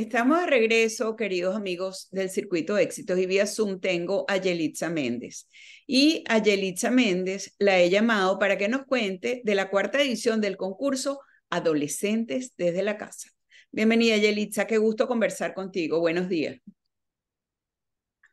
Estamos de regreso, queridos amigos del Circuito de Éxitos y vía Zoom tengo a Yelitza Méndez. Y a Yelitza Méndez la he llamado para que nos cuente de la cuarta edición del concurso Adolescentes desde la Casa. Bienvenida Yelitza, qué gusto conversar contigo. Buenos días.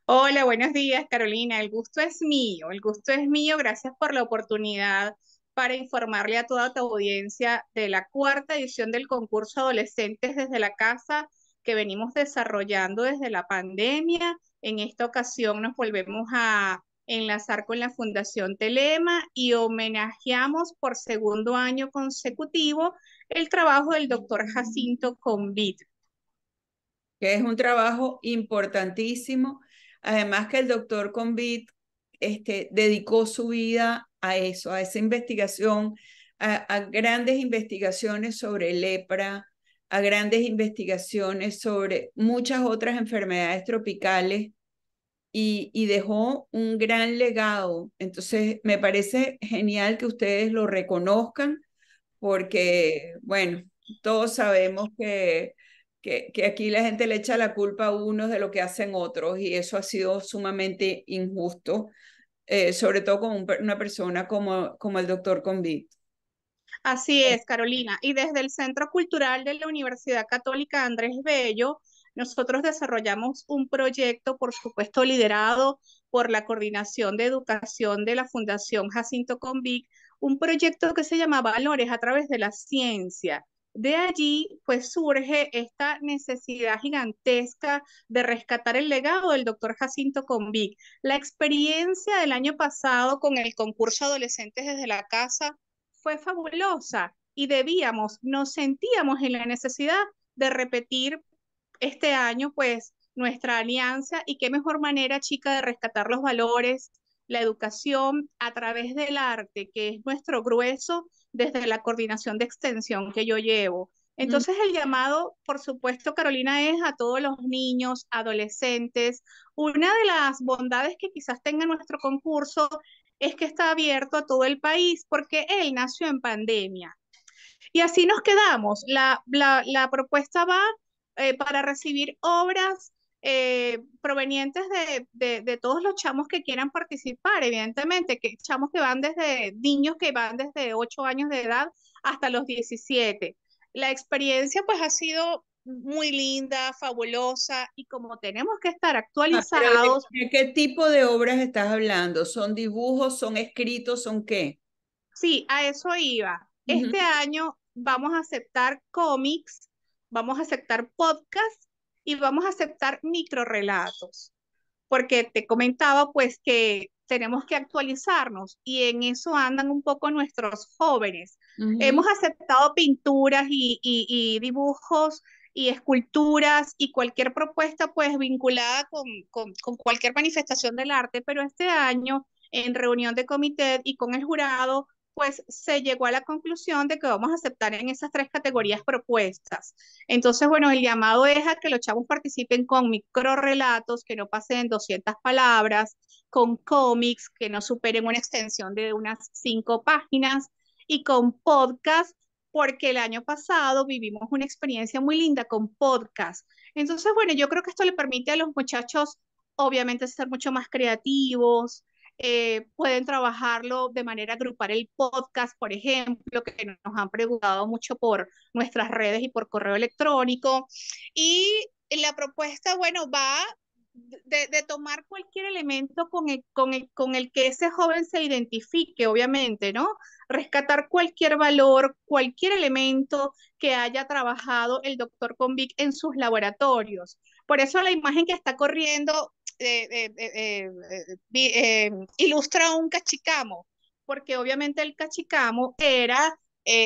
Hola, buenos días Carolina. El gusto es mío, el gusto es mío. Gracias por la oportunidad para informarle a toda tu audiencia de la cuarta edición del concurso Adolescentes desde la Casa que venimos desarrollando desde la pandemia. En esta ocasión nos volvemos a enlazar con la Fundación Telema y homenajeamos por segundo año consecutivo el trabajo del doctor Jacinto Convit. Que es un trabajo importantísimo. Además que el doctor Convit este, dedicó su vida a eso, a esa investigación, a grandes investigaciones sobre lepra, a grandes investigaciones sobre muchas otras enfermedades tropicales y, dejó un gran legado. Entonces, me parece genial que ustedes lo reconozcan porque, bueno, todos sabemos que, que, que aquí la gente le echa la culpa a unos de lo que hacen otros y eso ha sido sumamente injusto, eh, sobre todo con una persona como, como el doctor Convict. Así es, Carolina. Y desde el Centro Cultural de la Universidad Católica Andrés Bello, nosotros desarrollamos un proyecto, por supuesto, liderado por la Coordinación de Educación de la Fundación Jacinto Convic, un proyecto que se llama Valores a través de la ciencia. De allí, pues surge esta necesidad gigantesca de rescatar el legado del doctor Jacinto Convic. La experiencia del año pasado con el concurso Adolescentes desde la Casa fue fabulosa y debíamos, nos sentíamos en la necesidad de repetir este año, pues, nuestra alianza y qué mejor manera, chica, de rescatar los valores, la educación a través del arte, que es nuestro grueso desde la coordinación de extensión que yo llevo. Entonces el llamado, por supuesto, Carolina, es a todos los niños, adolescentes. Una de las bondades que quizás tenga nuestro concurso es que está abierto a todo el país porque él nació en pandemia. Y así nos quedamos. La, propuesta va eh, para recibir obras eh, provenientes de, todos los chamos que quieran participar, evidentemente, que chamos que van desde niños que van desde 8 años de edad hasta los 17. La experiencia pues ha sido muy linda, fabulosa, y como tenemos que estar ah, actualizados. ¿De qué tipo de obras estás hablando? ¿Son dibujos, son escritos, son qué? Sí, a eso iba. Este año vamos a aceptar cómics, vamos a aceptar podcasts y vamos a aceptar microrelatos, porque te comentaba pues que tenemos que actualizarnos y en eso andan un poco nuestros jóvenes. Hemos aceptado pinturas y, y dibujos y esculturas y cualquier propuesta pues vinculada con, cualquier manifestación del arte, pero este año en reunión de comité y con el jurado pues se llegó a la conclusión de que vamos a aceptar en esas tres categorías propuestas. Entonces, bueno, el llamado es a que los chavos participen con micro relatos, que no pasen 200 palabras, con cómics, que no superen una extensión de unas cinco páginas, y con podcasts porque el año pasado vivimos una experiencia muy linda con podcast. Entonces, bueno, yo creo que esto le permite a los muchachos, obviamente, ser mucho más creativos, eh, pueden trabajarlo de manera agrupar el podcast, por ejemplo, que nos han preguntado mucho por nuestras redes y por correo electrónico. Y la propuesta, bueno, va de, tomar cualquier elemento con el, con, el, con el que ese joven se identifique, obviamente, ¿no? Rescatar cualquier valor, cualquier elemento que haya trabajado el doctor Convic en sus laboratorios. Por eso la imagen que está corriendo eh, eh, eh, ilustra un cachicamo, porque obviamente el cachicamo era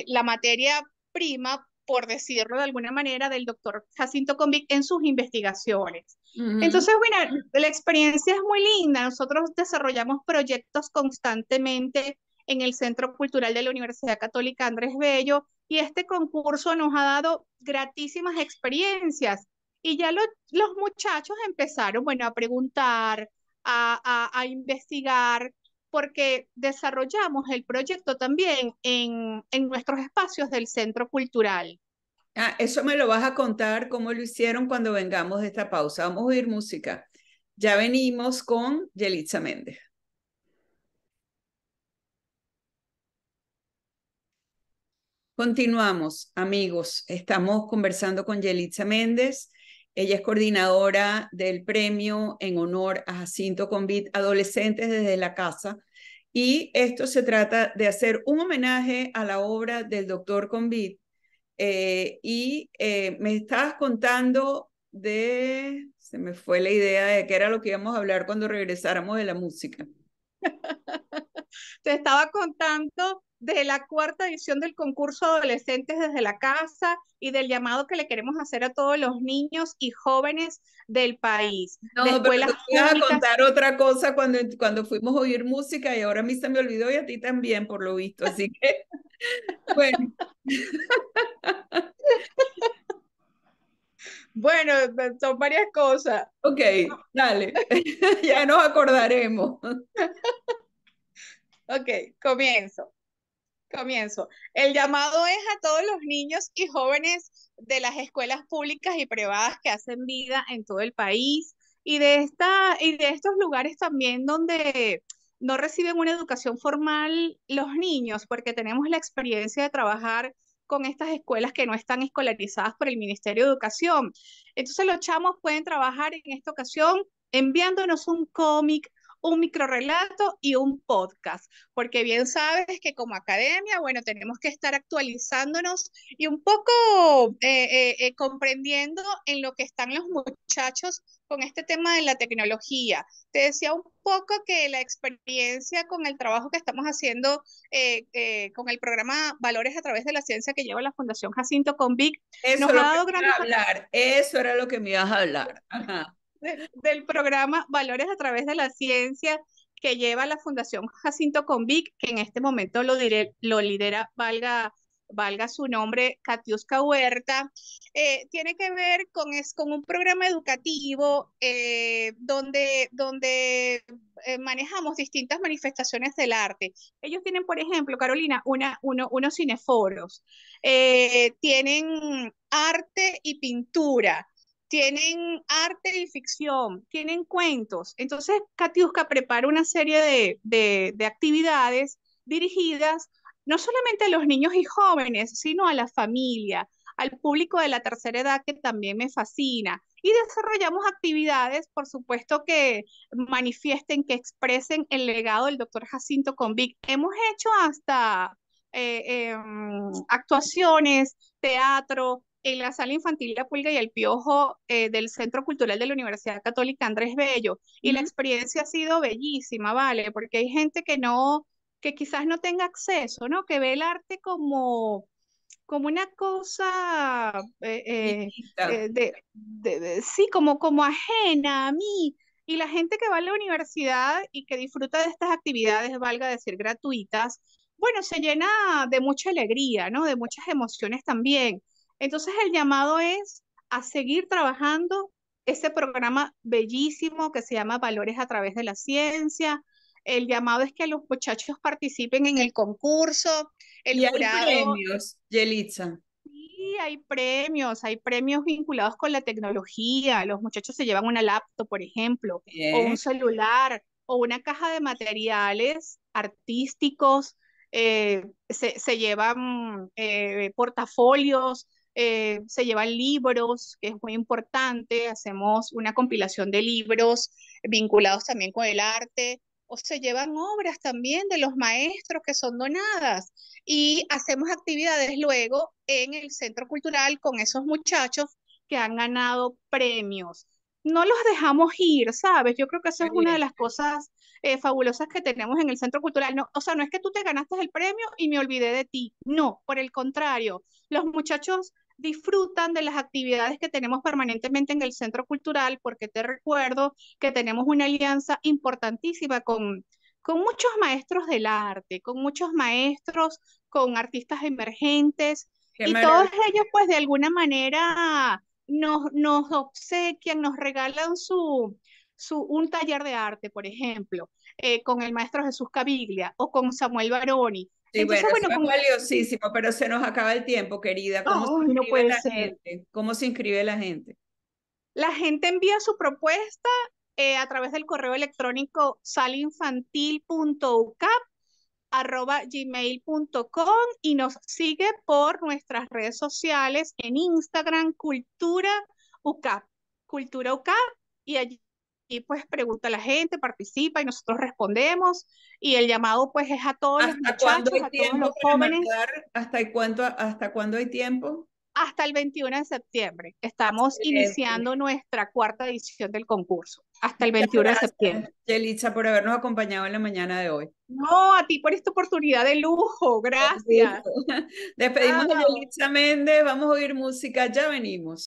la materia prima por decirlo de alguna manera, del doctor Jacinto Convic en sus investigaciones. Entonces, bueno, la experiencia es muy linda. Nosotros desarrollamos proyectos constantemente en el Centro Cultural de la Universidad Católica Andrés Bello y este concurso nos ha dado gratísimas experiencias. Y ya los muchachos empezaron, bueno, a preguntar, a investigar porque desarrollamos el proyecto también en, en nuestros espacios del centro cultural. Ah, eso me lo vas a contar cómo lo hicieron cuando vengamos de esta pausa. Vamos a oír música. Ya venimos con Yelitza Méndez. Continuamos, amigos. Estamos conversando con Yelitza Méndez, ella es coordinadora del premio en honor a Jacinto Convit Adolescentes desde la Casa. Y esto se trata de hacer un homenaje a la obra del doctor Convit. Eh, y eh, me estabas contando de, se me fue la idea de qué era lo que íbamos a hablar cuando regresáramos de la música. Te estaba contando de la cuarta edición del concurso Adolescentes desde la Casa y del llamado que le queremos hacer a todos los niños y jóvenes del país. No, pero a contar otra cosa cuando, cuando fuimos a oír música y ahora a mí se me olvidó y a ti también, por lo visto. Así que, bueno. Bueno, son varias cosas. Ok, dale. ya nos acordaremos. ok, comienzo. Comienzo. El llamado es a todos los niños y jóvenes de las escuelas públicas y privadas que hacen vida en todo el país y de, esta, y de estos lugares también donde no reciben una educación formal los niños, porque tenemos la experiencia de trabajar con estas escuelas que no están escolarizadas por el Ministerio de Educación. Entonces los chamos pueden trabajar en esta ocasión enviándonos un cómic, un microrelato y un podcast, porque bien sabes que como academia, bueno, tenemos que estar actualizándonos y un poco eh, eh, eh, comprendiendo en lo que están los muchachos con este tema de la tecnología. Te decía un poco que la experiencia con el trabajo que estamos haciendo con el programa Valores a través de la ciencia que lleva la Fundación Jacinto Convic. Eso nos ha dado gran... hablar. Eso era lo que me ibas a hablar. Ajá. del, programa Valores a través de la ciencia que lleva la Fundación Jacinto Convic, que en este momento lo, lidera, valga, valga su nombre, Katiuska Huerta, eh, tiene que ver con, es, con un programa educativo eh, donde, donde eh, manejamos distintas manifestaciones del arte. Ellos tienen, por ejemplo, Carolina, uno, unos cineforos, tienen arte y pintura, tienen arte y ficción, tienen cuentos. Entonces, Katiuska prepara una serie de, actividades dirigidas no solamente a los niños y jóvenes, sino a la familia, al público de la tercera edad que también me fascina. Y desarrollamos actividades, por supuesto, que manifiesten, que expresen el legado del doctor Jacinto Convic. Hemos hecho hasta eh, em, actuaciones, teatro, en la sala infantil La Pulga y el Piojo eh, del Centro Cultural de la Universidad Católica Andrés Bello. Y la experiencia ha sido bellísima, ¿vale? Porque hay gente que no, que quizás no tenga acceso, ¿no? Que ve el arte como, como una cosa, eh, eh, de, de, sí, como, como ajena a mí. Y la gente que va a la universidad y que disfruta de estas actividades, valga decir, gratuitas, bueno, se llena de mucha alegría, ¿no? De muchas emociones también. Entonces el llamado es a seguir trabajando ese programa bellísimo que se llama Valores a través de la ciencia. El llamado es que los muchachos participen en el concurso. El y hay premios, Yelitza. Sí, hay premios, hay premios vinculados con la tecnología. Los muchachos se llevan una laptop, por ejemplo, o un celular, o una caja de materiales artísticos. Eh, se, llevan eh, portafolios, eh, se llevan libros, que es muy importante, hacemos una compilación de libros vinculados también con el arte, o se llevan obras también de los maestros que son donadas y hacemos actividades luego en el centro cultural con esos muchachos que han ganado premios. No los dejamos ir, ¿sabes? Yo creo que esa es una de las cosas eh, fabulosas que tenemos en el Centro Cultural. No, o sea, no es que tú te ganaste el premio y me olvidé de ti. No, por el contrario, los muchachos disfrutan de las actividades que tenemos permanentemente en el centro cultural, porque te recuerdo que tenemos una alianza importantísima con, con muchos maestros del arte, con muchos maestros, con artistas emergentes, y todos ellos pues de alguna manera nos, nos obsequian, nos regalan su, un taller de arte, por ejemplo, eh, con el maestro Jesús Caviglia o con Samuel Baroni bueno, como... es valiosísimo, pero se nos acaba el tiempo, querida. ¿Cómo, se, inscribe la gente? La gente envía su propuesta eh, a través del correo electrónico salinfantil.ucap arroba gmail.com y nos sigue por nuestras redes sociales en Instagram, Cultura UCAP, Cultura UCAP, y allí pues pregunta a la gente, participa y nosotros respondemos y el llamado pues es a todos los muchachos, ¿Hasta cuánto hasta cuándo hay tiempo? Hasta el 21 de septiembre. Estamos iniciando nuestra cuarta edición del concurso. Hasta el 21 de septiembre. Yelitza, por habernos acompañado en la mañana de hoy. No, a ti por esta oportunidad de lujo. Gracias. Despedimos a Méndez. Vamos a oír música. Ya venimos.